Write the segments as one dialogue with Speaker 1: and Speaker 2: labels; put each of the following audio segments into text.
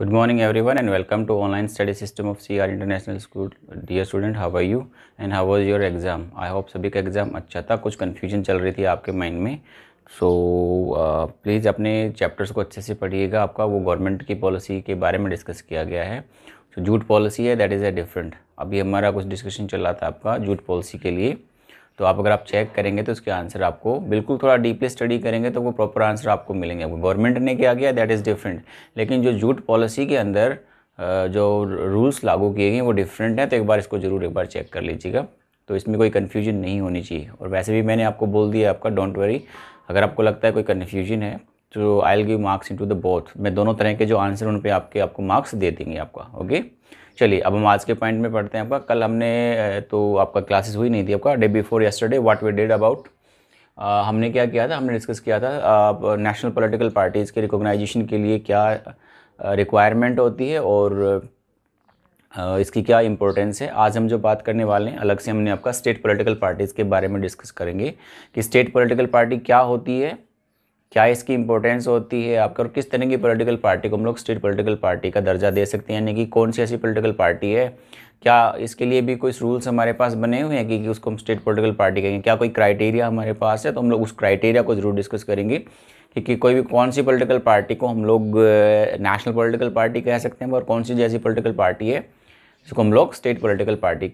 Speaker 1: good morning everyone and welcome to online study system of C R international school dear student how are you and how was your exam I hope सभी का exam अच्छा था कुछ confusion चल रही थी आपके mind में सो so, प्लीज़ uh, अपने चैप्टर्स को अच्छे से पढ़िएगा आपका वो गवर्नमेंट की पॉलिसी के बारे में डिस्कस किया गया है सो जूट पॉलिसी है दैट इज़ अ डिफरेंट अभी हमारा कुछ डिस्कशन चल रहा था आपका जूट पॉलिसी के लिए तो आप अगर आप चेक करेंगे तो उसके आंसर आपको बिल्कुल थोड़ा डीपली स्टडी करेंगे तो वो प्रॉपर आंसर आपको मिलेंगे गवर्नमेंट ने क्या किया दैट इज़ डिफरेंट लेकिन जो जूट पॉलिसी के अंदर जो रूल्स लागू किए गए हैं वो डिफरेंट हैं तो एक बार इसको ज़रूर एक बार चेक कर लीजिएगा तो इसमें कोई कन्फ्यूजन नहीं होनी चाहिए और वैसे भी मैंने आपको बोल दिया आपका डोंट वरी अगर आपको लगता है कोई कन्फ्यूजन है तो I will give marks in to the both मैं दोनों तरह के जो आंसर उन पर आपके आपको मार्क्स दे देंगे आपका ओके चलिए अब हम आज के पॉइंट में पढ़ते हैं आपका कल हमने तो आपका क्लासेस हुई नहीं थी आपका day before yesterday what we did about हमने क्या किया था हमने डिस्कस किया था नेशनल पॉलिटिकल पार्टीज़ के रिकॉग्नाइजेशन के लिए क्या रिक्वायरमेंट होती है और इसकी क्या इंपॉर्टेंस है आज हम जो बात करने वाले हैं अलग से हमने आपका स्टेट पॉलिटिकल पार्टीज़ के बारे में डिस्कस करेंगे कि स्टेट पॉलिटिकल पार्टी क्या होती है क्या इसकी इंपॉर्टेंस होती है आपका और किस तरह की पॉलिटिकल पार्टी को हम लोग स्टेट पॉलिटिकल पार्टी का दर्जा दे सकते हैं यानी कि कौन सी ऐसी पॉलिटिकल पार्टी है क्या इसके लिए भी कोई रूल्स हमारे पास बने हुए हैं कि, कि उसको हम स्टेट पॉलिटिकल पार्टी कहेंगे क्या कोई क्राइटेरिया हमारे पास है तो हम लोग उस क्राइटेरिया को ज़रूर डिस्कस करेंगे कि, कि कोई भी कौन सी पोलिटिकल पार्टी को हम लोग नेशनल पोलिटिकल पार्टी कह सकते हैं और कौन सी जैसी पोलिटिकल पार्टी है जिसको हम लोग स्टेट पोलिटिकल पार्टी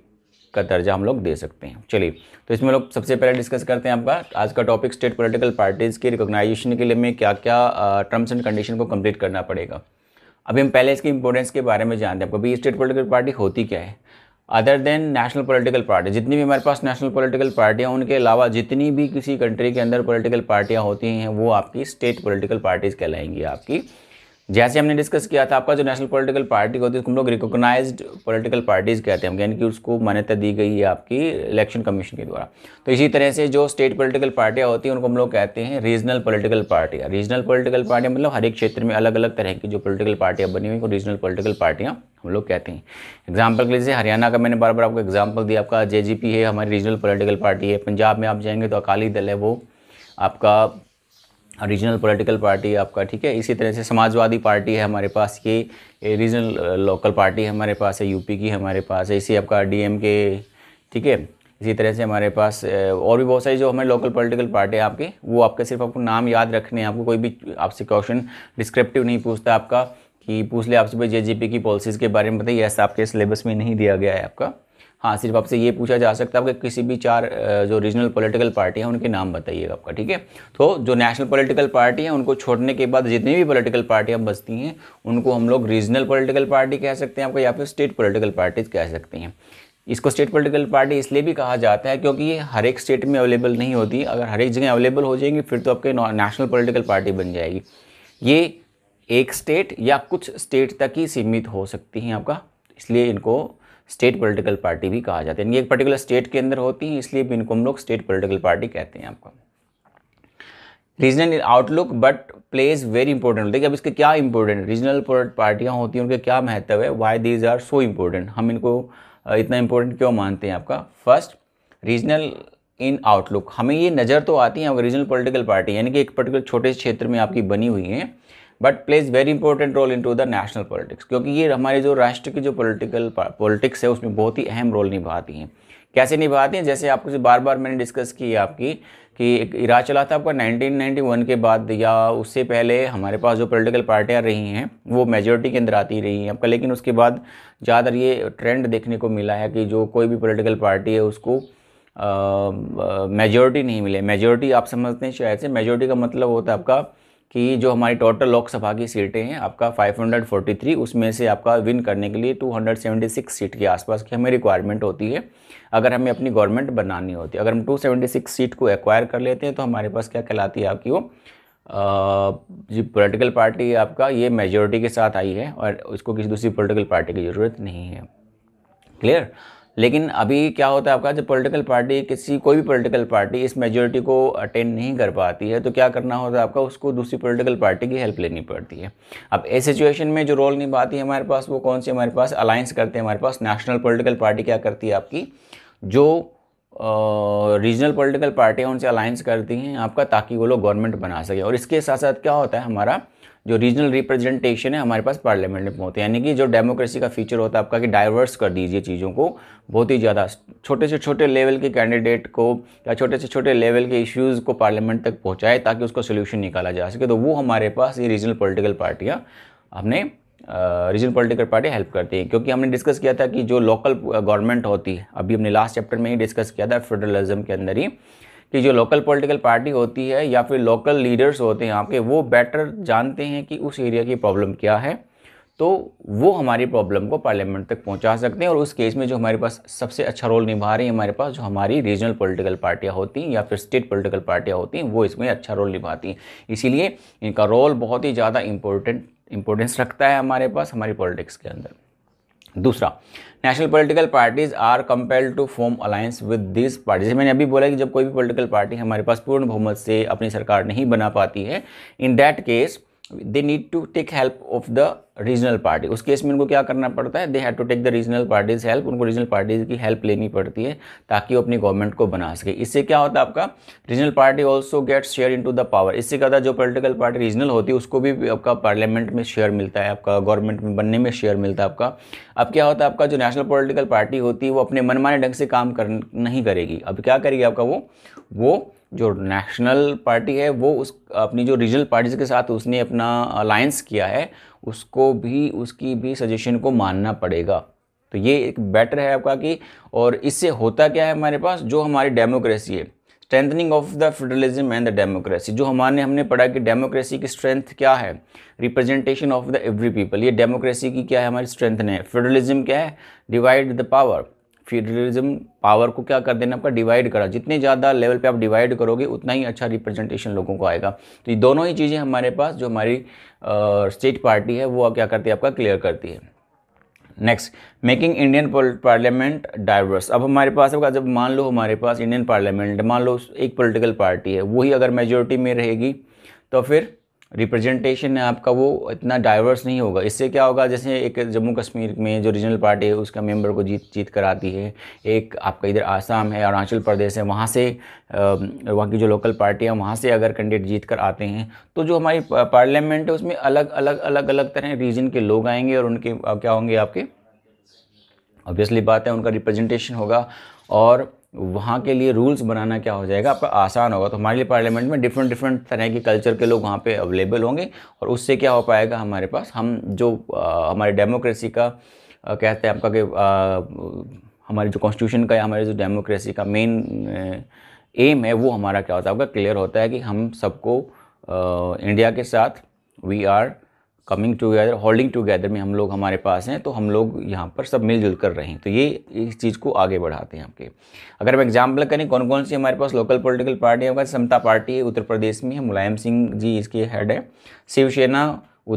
Speaker 1: का दर्जा हम लोग दे सकते हैं चलिए तो इसमें लोग सबसे पहले डिस्कस करते हैं आपका आज का टॉपिक स्टेट पॉलिटिकल पार्टीज़ के रिकोगनाइजेशन के लिए में क्या क्या टर्म्स एंड कंडीशन को कंप्लीट करना पड़ेगा अभी हम पहले इसकी इंपॉर्टेंस के बारे में जानते हैं आपको अभी स्टेट पोलिटिकल पार्टी होती क्या है other than national political party जितनी भी हमारे पास नेशनल पॉलिटिकल पार्टियाँ उनके अलावा जितनी भी किसी कंट्री के अंदर पॉलिटिकल पार्टियाँ होती हैं वो आपकी स्टेट पॉलिटिकल पार्टीज़ कहलाएंगी आपकी जैसे हमने डिस्कस किया था आपका जो नेशनल पॉलिटिकल पार्टी होती है हम लोग रिकॉग्नाइज्ड पॉलिटिकल पार्टीज़ कहते हैं यानी कि उसको मान्यता दी गई है आपकी इलेक्शन कमीशन के द्वारा तो इसी तरह से जो स्टेट पॉलिटिकल पार्टियाँ होती हैं उनको हम लोग कहते हैं रीजनल पॉलिटिकल पार्टियाँ रीजनल पॉलिटिकल पार्टियाँ मतलब हर एक क्षेत्र में अलग अलग तरह की जो पोलिटिकल पार्टियाँ बनी हुई हैं रीजनल पोलिटिकल पार्टियाँ हम लोग कहते हैं एग्जाम्पल के लिए हरियाणा का मैंने बार बार आपको एग्जाम्पल दिया आपका जे है हमारी रीजनल पोलिटिकल पार्टी है पंजाब में आप जाएंगे तो अकाली दल है वो आपका रीजनल पॉलिटिकल पार्टी आपका ठीक है इसी तरह से समाजवादी पार्टी है हमारे पास ये रीजनल लोकल पार्टी है हमारे पास है यूपी की हमारे पास है इसी आपका डीएम के ठीक है इसी तरह से हमारे पास और भी बहुत सारी जो हमारे लोकल पॉलिटिकल पार्टी आपके वो आपके सिर्फ आपको नाम याद रखने हैं आपको कोई भी आपसे क्वेश्चन डिस्क्रिप्टिव नहीं पूछता आपका कि पूछ ले आपसे भाई जे की पॉलिसीज़ के बारे में बताइए ऐसा आपके सिलेबस में नहीं दिया गया है आपका हाँ सिर्फ आपसे ये पूछा जा सकता है कि किसी भी चार जो रीजनल पॉलिटिकल पार्टी हैं उनके नाम बताइएगा आपका ठीक है तो जो नेशनल पॉलिटिकल पार्टी हैं उनको छोड़ने के बाद जितनी भी पॉलिटिकल पार्टियाँ बचती हैं उनको हम लोग रीजनल पॉलिटिकल पार्टी कह सकते हैं आपका या फिर स्टेट पोलिटिकल पार्टीज कह सकते हैं इसको स्टेट पॉलिटिकल पार्टी इसलिए भी कहा जाता है क्योंकि ये हर एक स्टेट में अवेलेबल नहीं होती अगर हर एक जगह अवेलेबल हो जाएंगी फिर तो आपके नेशनल पॉलिटिकल पार्टी बन जाएगी ये एक स्टेट या कुछ स्टेट तक ही सीमित हो सकती हैं आपका इसलिए इनको स्टेट पॉलिटिकल पार्टी भी कहा जाता है इनकी एक पर्टिकुलर स्टेट के अंदर होती है इसलिए भी इनको हम लोग स्टेट पॉलिटिकल पार्टी कहते हैं आपको regional outlook but plays very important देखिए अब इसके क्या इंपॉर्टेंट रीजनल पार्टियाँ होती हैं उनके क्या महत्व है why these are so important हम इनको इतना इम्पोर्टेंट क्यों मानते हैं आपका फर्स्ट रीजनल इन आउटलुक हमें ये नज़र तो आती है रीजनल पॉलिटिकल पार्टी यानी कि एक पर्टिकुलर छोटे क्षेत्र में आपकी बनी हुई है but plays very important role in to the national politics क्योंकि ये हमारे जो राष्ट्र की जो पॉलिटिकल पॉलिटिक्स है उसमें बहुत ही अहम रोल निभाती हैं कैसे निभाती हैं जैसे आपको बार बार मैंने डिस्कस की आपकी कि एक इरा चला था आपका 1991 के बाद या उससे पहले हमारे पास जो पॉलिटिकल पार्टियां रही हैं वो मेजोरिटी के अंदर आती रही हैं आपका लेकिन उसके बाद ज़्यादातर ये ट्रेंड देखने को मिला है कि जो कोई भी पॉलिटिकल पार्टी है उसको मेजोरिटी नहीं मिले मेजोरिटी आप समझते हैं शायद से मेजोरिटी का मतलब होता है आपका कि जो हमारी टोटल लोकसभा की सीटें हैं आपका 543 उसमें से आपका विन करने के लिए 276 सीट के आसपास की हमें रिक्वायरमेंट होती है अगर हमें अपनी गवर्नमेंट बनानी होती है अगर हम 276 सीट को एक्वायर कर लेते हैं तो हमारे पास क्या कहलाती है आपकी वो जी पॉलिटिकल पार्टी आपका ये मेजोरिटी के साथ आई है और इसको किसी दूसरी पोलिटिकल पार्टी की ज़रूरत नहीं है क्लियर लेकिन अभी क्या होता है आपका जब पॉलिटिकल पार्टी किसी कोई भी पॉलिटिकल पार्टी इस मेजोरिटी को अटेंड नहीं कर पाती है तो क्या करना होता है आपका उसको दूसरी पॉलिटिकल पार्टी की हेल्प लेनी पड़ती है अब ऐसे सिचुएशन में जो रोल निभाती है हमारे पास वो कौन सी हमारे पास अलायंस करते हैं हमारे पास नेशनल पोलिटिकल पार्टी क्या करती है आपकी जो रीजनल पोलिटिकल पार्टियाँ उनसे अलायंस करती हैं आपका ताकि वो लोग गवर्नमेंट बना सके और इसके साथ साथ क्या होता है हमारा जो रीजनल रिप्रेजेंटेशन है हमारे पास पार्लियामेंट में होते हैं यानी कि जो डेमोक्रेसी का फीचर होता है आपका कि डाइवर्स कर दीजिए चीज़ों को बहुत ही ज़्यादा छोटे से छोटे लेवल के कैंडिडेट को या छोटे से छोटे लेवल के इश्यूज़ को पार्लियामेंट तक पहुँचाए ताकि उसका सोल्यूशन निकाला जा सके तो वो हमारे पास ये रीजनल पोलिटिकल पार्टियाँ हमने रीजनल पोलिटिकल पार्टी हेल्प करती है क्योंकि हमने डिस्कस किया था कि जो लोकल गवर्नमेंट होती है अभी हमने लास्ट चैप्टर में ही डिस्कस किया था फेडरलिज्म के अंदर ही कि जो लोकल पॉलिटिकल पार्टी होती है या फिर लोकल लीडर्स होते हैं यहाँ वो बेटर जानते हैं कि उस एरिया की प्रॉब्लम क्या है तो वो हमारी प्रॉब्लम को पार्लियामेंट तक पहुंचा सकते हैं और उस केस में जो हमारे पास सबसे अच्छा रोल निभा रही हैं हमारे पास जो हमारी रीजनल पॉलिटिकल पार्टियां होती हैं या फिर स्टेट पॉलिटिकल पार्टियां होती हैं वो इसमें अच्छा रोल निभाती हैं इसीलिए इनका रोल बहुत ही ज़्यादा इम्पोर्टेंट इम्पोर्टेंस रखता है हमारे पास हमारी पॉलिटिक्स के अंदर दूसरा national political parties are compelled to form alliance with this party जैसे मैंने अभी बोला कि जब कोई भी पॉलिटिकल पार्टी हमारे पास पूर्ण बहुमत से अपनी सरकार नहीं बना पाती है in that case they need to take help of the regional party उस केस में उनको क्या करना पड़ता है they had to take the regional parties help उनको रीजनल पार्टीज की हेल्प लेनी पड़ती है ताकि वो अपनी गवर्नमेंट को बना सके इससे क्या होता है आपका regional party also gets share into the power इससे क्या होता है जो पोलिटिकल पार्टी रीजनल होती है उसको भी आपका पार्लियामेंट में शेयर मिलता है आपका गवर्नमेंट में बनने में शेयर मिलता है आपका अब क्या होता है आपका जो नेशनल पोलिटिकल पार्टी होती है वो अपने मनमाने ढंग से काम कर नहीं करेगी अब क्या करेगी आपका वो वो जो नेशनल पार्टी है वो उस अपनी जो रीजनल पार्टीज के साथ उसने अपना अलायंस किया है उसको भी उसकी भी सजेशन को मानना पड़ेगा तो ये एक बेटर है आपका कि और इससे होता क्या है हमारे पास जो हमारी डेमोक्रेसी है strengthening of the federalism and the democracy जो हमारे हमने पढ़ा कि डेमोक्रेसी की स्ट्रेंथ क्या है representation of the every people ये डेमोक्रेसी की क्या है हमारी स्ट्रेंथ ने फेडरलिज्म क्या है divide the power federalism power को क्या कर देना आपका डिवाइड करा जितने ज़्यादा लेवल पे आप डिवाइड करोगे उतना ही अच्छा रिप्रेजेंटेशन लोगों को आएगा तो ये दोनों ही चीज़ें हमारे पास जो हमारी स्टेट पार्टी है वो क्या करती है आपका क्लियर करती है next making Indian parliament diverse अब हमारे पास होगा जब मान लो हमारे पास इंडियन पार्लियामेंट मान लो एक पॉलिटिकल पार्टी है वही अगर मेजोरिटी में रहेगी तो फिर रिप्रेजेंटेशन है आपका वो इतना डाइवर्स नहीं होगा इससे क्या होगा जैसे एक जम्मू कश्मीर में जो रीजनल पार्टी है उसका मेंबर को जीत जीत कर आती है एक आपका इधर आसाम है अरुणाचल प्रदेश है वहाँ से वहाँ की जो लोकल पार्टियाँ वहाँ से अगर कैंडिडेट जीत कर आते हैं तो जो हमारी पार्लियामेंट है उसमें अलग अलग अलग अलग तरह रीजन के लोग आएंगे और उनके क्या होंगे आपके ऑब्वियसली बात है उनका रिप्रेजेंटेशन होगा और वहाँ के लिए रूल्स बनाना क्या हो जाएगा आपका आसान होगा तो हमारे लिए पार्लियामेंट में डिफरेंट डिफरेंट तरह के कल्चर के लोग वहाँ पे अवेलेबल होंगे और उससे क्या हो पाएगा हमारे पास हम जो आ, हमारे डेमोक्रेसी का आ, कहते हैं आपका कि हमारे जो कॉन्स्टिट्यूशन का या हमारे जो डेमोक्रेसी का मेन एम है वो हमारा क्या होता है आपका क्लियर होता है कि हम सबको इंडिया के साथ we are coming together holding together में हम लोग हमारे पास हैं तो हम लोग यहाँ पर सब मिलजुल कर रहे हैं तो ये इस चीज़ को आगे बढ़ाते हैं आपके अगर हम एग्जाम्पल करें कौन कौन सी हमारे पास लोकल पोलिटिकल पार्टी है समता पार्टी है उत्तर प्रदेश में मुलायम सिंह जी इसके हेड है शिवसेना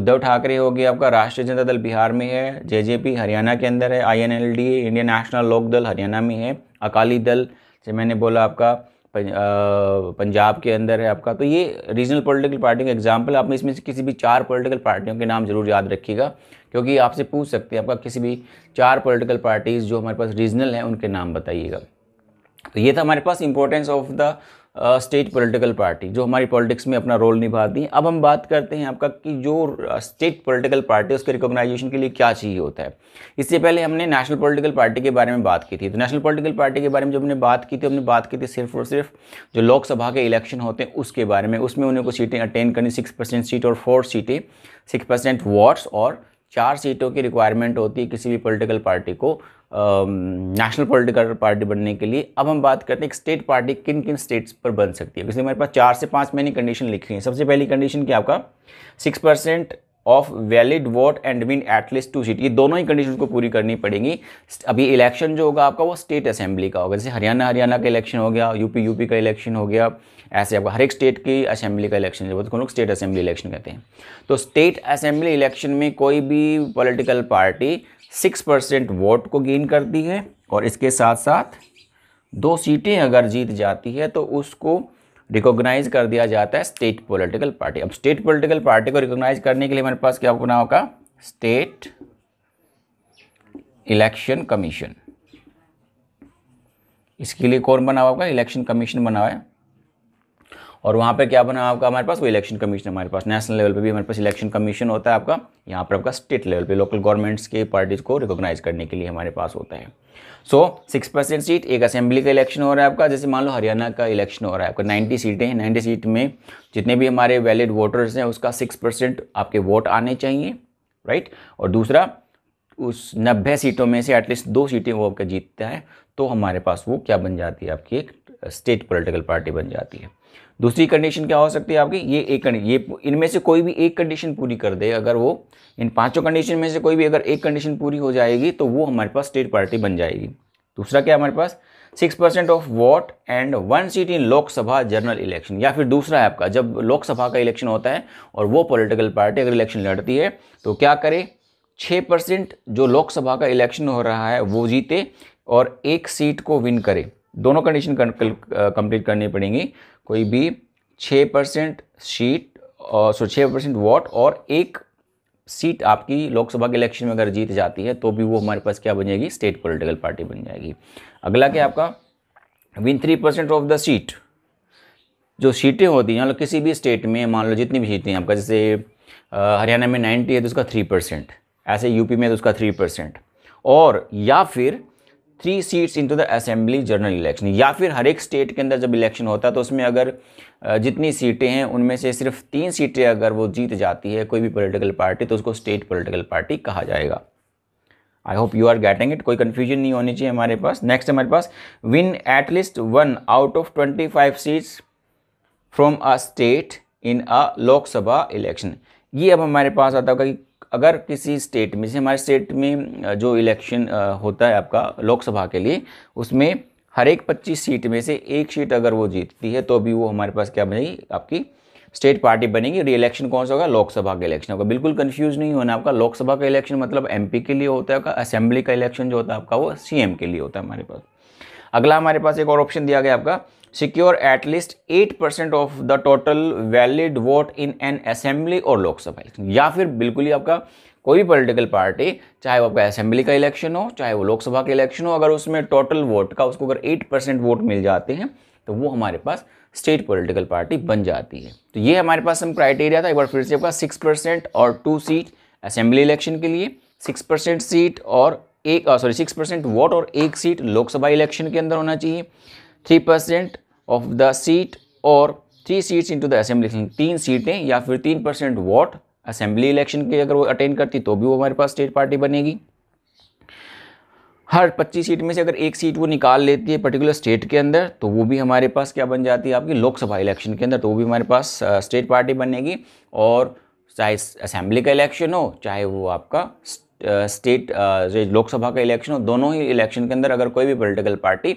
Speaker 1: उद्धव ठाकरे हो गया आपका राष्ट्रीय जनता दल बिहार में है जेजेपी हरियाणा के अंदर है आईएनएलडी इंडियन नेशनल लोक दल हरियाणा में है अकाली दल जैसे मैंने बोला आपका पंजाब के अंदर है आपका तो ये रीजनल पॉलिटिकल पार्टी का एग्जाम्पल आप इसमें से किसी भी चार पॉलिटिकल पार्टियों के नाम ज़रूर याद रखिएगा क्योंकि आपसे पूछ सकते हैं आपका किसी भी चार पॉलिटिकल पार्टीज़ जो हमारे पास रीजनल हैं उनके नाम बताइएगा तो ये था हमारे पास importance of the state political party जो हमारी पॉलिटिक्स में अपना रोल निभाती हैं अब हम बात करते हैं आपका कि जो स्टेट पॉलिटिकल पार्टी उसके रिकॉग्नाइजेशन के लिए क्या चाहिए होता है इससे पहले हमने नेशनल पॉलिटिकल पार्टी के बारे में बात की थी तो नेशनल पॉलिटिकल पार्टी के बारे में जब हमने बात की थी हमने बात की थी सिर्फ और सिर्फ जो लोकसभा के इलेक्शन होते हैं उसके बारे में उसमें उन्हें को सीटें अटेन करनी सिक्स परसेंट सीट और फोर सीटें सिक्स परसेंट वार्ड्स और चार सीटों की रिक्वायरमेंट होती है किसी भी पॉलिटिकल पार्टी को नेशनल पॉलिटिकल पार्टी बनने के लिए अब हम बात करते हैं स्टेट पार्टी किन किन स्टेट्स पर बन सकती है इसलिए हमारे पास चार से पाँच मैंने कंडीशन लिखी है सबसे पहली कंडीशन क्या आपका six percent of valid vote and win at least two seat ये दोनों ही कंडीशन को पूरी करनी पड़ेगी अभी इलेक्शन जो होगा आपका वो स्टेट असेंबली का होगा जैसे हरियाणा हरियाणा का इलेक्शन हो गया यूपी यूपी का इलेक्शन हो गया ऐसे आपका हर एक स्टेट की असेंबली का इलेक्शन जो लोग स्टेट असेंबली इलेक्शन कहते हैं तो स्टेट असेंबली इलेक्शन में कोई भी political party six percent vote को गेन करती है और इसके साथ साथ दो सीटें अगर जीत जाती है तो उसको रिकॉग्नाइज कर दिया जाता है स्टेट पॉलिटिकल पार्टी अब स्टेट पॉलिटिकल पार्टी को रिकॉग्नाइज करने के लिए मेरे पास क्या होना होगा स्टेट इलेक्शन कमीशन इसके लिए कौन बना होगा इलेक्शन कमीशन बना हुआ है और वहाँ पर क्या बना आपका हमारे पास वो इलेक्शन कमीशन हमारे पास नेशनल लेवल पर भी हमारे पास इलेक्शन कमीशन होता है आपका यहाँ पर आपका स्टेट लेवल पर लोकल गवर्नमेंट्स के पार्टीज़ को रिकोगनाइज करने के लिए हमारे पास होता है सो सिक्स परसेंट सीट एक असेंबली का इलेक्शन हो रहा है आपका जैसे मान लो हरियाणा का इलेक्शन हो रहा है आपका नाइन्टी सीटें हैं नाइन्टी सीट में जितने भी हमारे वैलिड वोटर्स हैं उसका सिक्स परसेंट आपके वोट आने चाहिए राइट और दूसरा उस नब्बे सीटों में से एटलीस्ट दो सीटें वो आपका जीतता है तो हमारे पास वो क्या बन जाती है आपकी एक स्टेट पोलिटिकल पार्टी बन जाती है दूसरी कंडीशन क्या हो सकती है आपकी ये एक ये इनमें से कोई भी एक कंडीशन पूरी कर दे अगर वो इन पांचों कंडीशन में से कोई भी अगर एक कंडीशन पूरी हो जाएगी तो वो हमारे पास स्टेट पार्टी बन जाएगी दूसरा क्या हमारे पास six percent of vote and one seat in Lok Sabha general election या फिर दूसरा है आपका जब लोकसभा का इलेक्शन होता है और वो पॉलिटिकल पार्टी अगर इलेक्शन लड़ती है तो क्या करे छः परसेंट जो लोकसभा का इलेक्शन हो रहा है वो जीते और एक सीट को विन करे दोनों कंडीशन कंप्लीट करनी पड़ेंगी कोई भी छः परसेंट सीट और सो छः परसेंट वॉट और एक सीट आपकी लोकसभा के इलेक्शन में अगर जीत जाती है तो भी वो हमारे पास क्या बन जाएगी स्टेट पॉलिटिकल पार्टी बन जाएगी अगला क्या आपका win three percent of the seat जो सीटें होती हैं मतलब किसी भी स्टेट में मान लो जितनी भी सीटें आपका जैसे हरियाणा में नाइन्टी है तो उसका थ्री परसेंट ऐसे यूपी में तो उसका थ्री परसेंट और या फिर three seats into the assembly general election या फिर हर एक स्टेट के अंदर जब इलेक्शन होता है तो उसमें अगर जितनी सीटें हैं उनमें से सिर्फ तीन सीटें अगर वो जीत जाती है कोई भी पॉलिटिकल पार्टी तो उसको स्टेट पॉलिटिकल पार्टी कहा जाएगा I hope you are getting it कोई कन्फ्यूजन नहीं होनी चाहिए हमारे पास नेक्स्ट हमारे पास win at least one out of twenty five seats from a state in a Lok Sabha election ये अब हमारे पास आता होगा कि अगर किसी स्टेट में से हमारे स्टेट में जो इलेक्शन होता है आपका लोकसभा के लिए उसमें हर एक पच्चीस सीट में से एक सीट अगर वो जीतती है तो भी वो हमारे पास क्या बनेगी आपकी स्टेट पार्टी बनेगी री इलेक्शन कौन सा होगा लोकसभा का इलेक्शन होगा बिल्कुल कंफ्यूज नहीं होना आपका लोकसभा का इलेक्शन मतलब एमपी के लिए होता है असेंबली का इलेक्शन जो होता है आपका वो सीएम के लिए होता है हमारे पास अगला हमारे पास एक और ऑप्शन दिया गया आपका secure at least 8% of the total valid vote in an assembly और लोकसभा इलेक्शन या फिर बिल्कुल ही आपका कोई भी पॉलिटिकल पार्टी चाहे वो आपका असेंबली का इलेक्शन हो चाहे वो लोकसभा का इलेक्शन हो अगर उसमें टोटल वोट का उसको अगर 8% वोट मिल जाते हैं तो वो हमारे पास स्टेट पॉलिटिकल पार्टी बन जाती है तो ये हमारे पास हम क्राइटेरिया था एक बार फिर से आपका सिक्स परसेंट और टू सीट असेंबली इलेक्शन के लिए सिक्स परसेंट सीट और एक सॉरी सिक्स परसेंट वोट और एक सीट लोकसभा इलेक्शन के अंदर होना चाहिए three percent of the seat और three seats into the assembly election तीन सीटें या फिर तीन परसेंट वोट असेंबली इलेक्शन की अगर वो अटेंड करती तो भी वो हमारे पास स्टेट पार्टी बनेगी हर 25 सीट में से अगर एक सीट वो निकाल लेती है पर्टिकुलर स्टेट के अंदर तो वो भी हमारे पास क्या बन जाती है आपकी लोकसभा इलेक्शन के अंदर तो वो भी हमारे पास स्टेट पार्टी बनेगी और चाहे असेंबली का इलेक्शन हो चाहे वो आपका स्टेट लोकसभा का इलेक्शन हो दोनों ही इलेक्शन के अंदर अगर कोई भी political party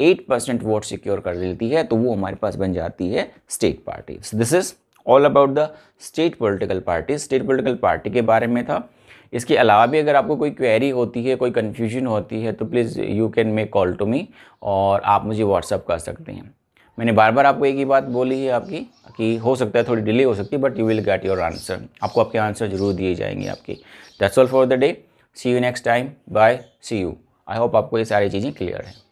Speaker 1: eight percent vote secure कर लेती है तो वो हमारे पास बन जाती है state party this is all about the state political party state political party के बारे में था इसके अलावा भी अगर आपको कोई क्वेरी होती है कोई कन्फ्यूजन होती है तो please you can make call to me और आप मुझे व्हाट्सअप कर सकते हैं मैंने बार बार आपको एक ही बात बोली है आपकी कि हो सकता है थोड़ी डिले हो सकती है but you will get your answer आपको आपके आंसर जरूर दिए जाएंगे आपके that's all for the day see you next time bye see you I hope आपको ये सारी चीज़ें क्लियर हैं